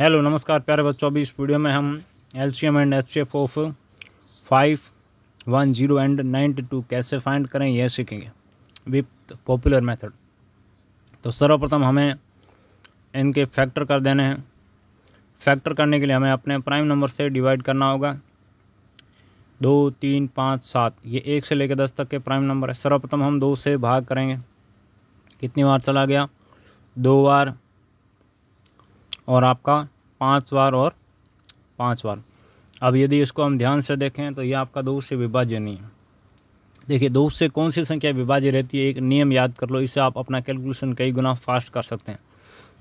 hello नमस्कार प्यारे बच्चों अभी इस वीडियो में हम LCM and F of five one zero and ninety two कैसे फाइंड करें यह सीखेंगे विथ पॉपुलर मेथड तो सर्वप्रथम हमें इनके फैक्टर कर देने हैं फैक्टर करने के लिए हमें अपने प्राइम नंबर से डिवाइड करना होगा दो तीन पाँच सात ये एक से लेकर दस तक के प्राइम नंबर है सर्वप्रथम हम दो से भाग करेंगे कितनी बार चला गया दो बार और आपका पाँच बार और पाँच बार अब यदि इसको हम ध्यान से देखें तो ये आपका दो से विभाज्य नहीं है देखिए दो से कौन सी संख्या विभाज्य रहती है एक नियम याद कर लो इससे आप अपना कैलकुलेशन कई गुना फास्ट कर सकते हैं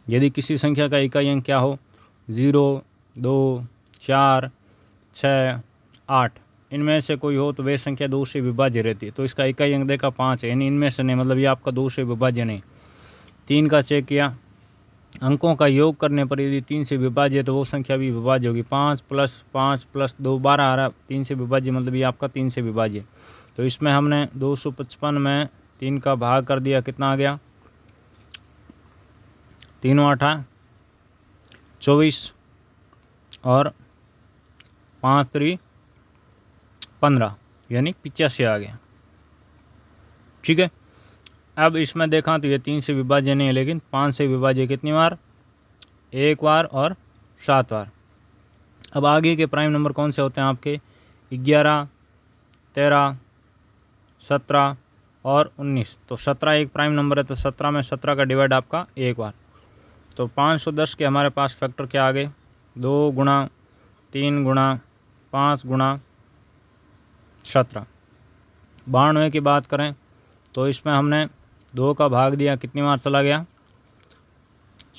यदि किसी संख्या का इकाई अंक क्या हो ज़ीरो दो चार छः आठ इनमें से कोई हो तो वह संख्या दो से विभाज्य रहती है तो इसका इकाई अंक देखा पाँच है यानी इनमें से नहीं मतलब ये आपका दो से विभाज्य नहीं तीन का चेक किया अंकों का योग करने पर यदि तीन से विभाज्य है तो वो संख्या भी विभाज्य होगी पाँच प्लस पाँच प्लस दो बारह आ रहा तीन से विभाज्य मतलब ये आपका तीन से विभाज्य तो इसमें हमने दो सौ पचपन में तीन का भाग कर दिया कितना आ गया तीनों आठा चौबीस और पाँच त्री पंद्रह यानी पिचासी आ गया ठीक है अब इसमें देखा तो ये तीन से विभाज्य नहीं है लेकिन पाँच से विभाज्य कितनी बार एक बार और सात बार अब आगे के प्राइम नंबर कौन से होते हैं आपके ग्यारह तेरह सत्रह और उन्नीस तो सत्रह एक प्राइम नंबर है तो सत्रह में सत्रह का डिवाइड आपका एक बार तो पाँच सौ दस के हमारे पास फैक्टर क्या आ गए दो गुणा तीन गुणा पाँच गुणा सत्रह बानवे की बात करें तो इसमें हमने दो का भाग दिया कितनी बार चला गया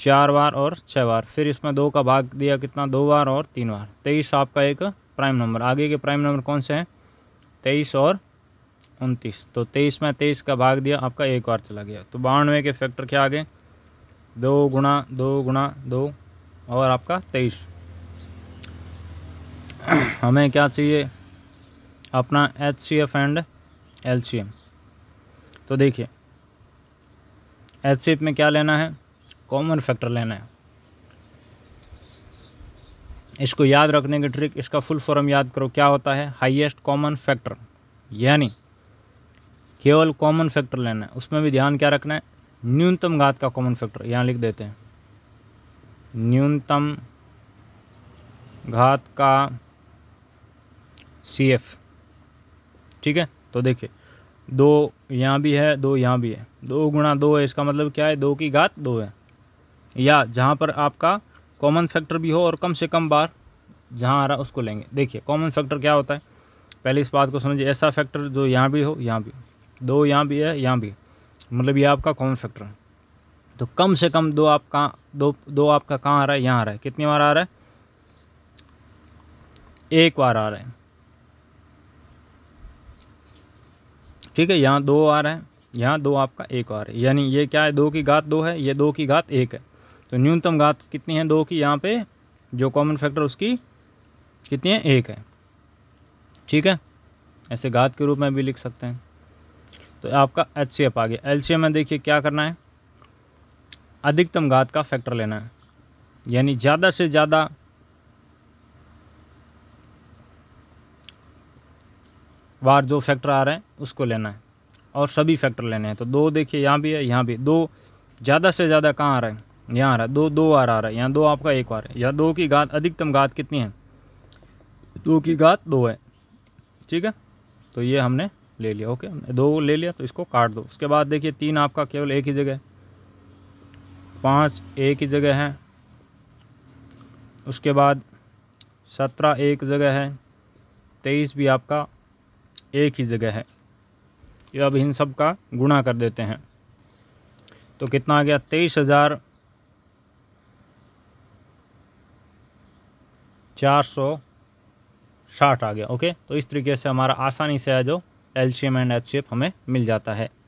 चार बार और छः बार फिर इसमें दो का भाग दिया कितना दो बार और तीन बार तेईस आपका एक प्राइम नंबर आगे के प्राइम नंबर कौन से हैं तेईस और उनतीस तो तेईस में तेईस का भाग दिया आपका एक बार चला गया तो बानवे के फैक्टर क्या आ गए दो गुणा दो गुणा दो और आपका तेईस हमें क्या चाहिए अपना H C F and L C M तो देखिए एच सी में क्या लेना है कॉमन फैक्टर लेना है इसको याद रखने की ट्रिक इसका फुल फॉर्म याद करो क्या होता है हाईएस्ट कॉमन फैक्टर यानी केवल कॉमन फैक्टर लेना है उसमें भी ध्यान क्या रखना है न्यूनतम घात का कॉमन फैक्टर यहाँ लिख देते हैं न्यूनतम घात का सी एफ ठीक है तो देखिए दो यहाँ भी है दो यहाँ भी है दो गुणा दो है इसका मतलब क्या है दो की घात दो है या जहाँ पर आपका कॉमन फैक्टर भी हो और कम से कम बार जहाँ आ रहा उसको लेंगे देखिए कॉमन फैक्टर क्या होता है पहले इस बात को समझिए ऐसा फैक्टर जो यहाँ भी हो यहाँ भी दो यहाँ भी है यहाँ भी मतलब ये आपका कॉमन फैक्टर है तो कम से कम दो आप कहाँ दो दो आपका कहाँ आ रहा है यहाँ आ रहा है कितनी बार आ रहा है एक बार आ रहा है ठीक है यहाँ दो आ रहा है यहाँ दो आपका एक और है यानी ये क्या है दो की घात दो है ये दो की घात एक है तो न्यूनतम घात कितनी है दो की यहाँ पे जो कॉमन फैक्टर उसकी कितनी है एक है ठीक है ऐसे घात के रूप में भी लिख सकते हैं तो आपका एच सी एफ आ गया एल सी एफ में देखिए क्या करना है अधिकतम घात का फैक्टर लेना है यानी ज़्यादा से ज़्यादा बार जो फैक्टर आ रहे हैं उसको लेना है और सभी फैक्टर लेने हैं तो दो देखिए यहाँ भी है यहाँ भी दो ज़्यादा से ज़्यादा कहाँ आ रहा है यहाँ आ रहा है दो दो बार आ रहा है यहाँ दो आपका एक बार है यहाँ दो की घात अधिकतम घात कितनी है दो की घात दो है ठीक है तो ये हमने ले लिया ओके हमने दो ले लिया तो इसको काट दो उसके बाद देखिए तीन आपका केवल एक ही जगह है पाँच एक ही जगह है उसके बाद सत्रह एक जगह है तेईस भी आपका एक ही जगह है ये अब इन सब का गुणा कर देते हैं तो कितना आ गया तेईस हज़ार चार सौ साठ आ गया ओके तो इस तरीके से हमारा आसानी से है जो एल्शियम एंड एच हमें मिल जाता है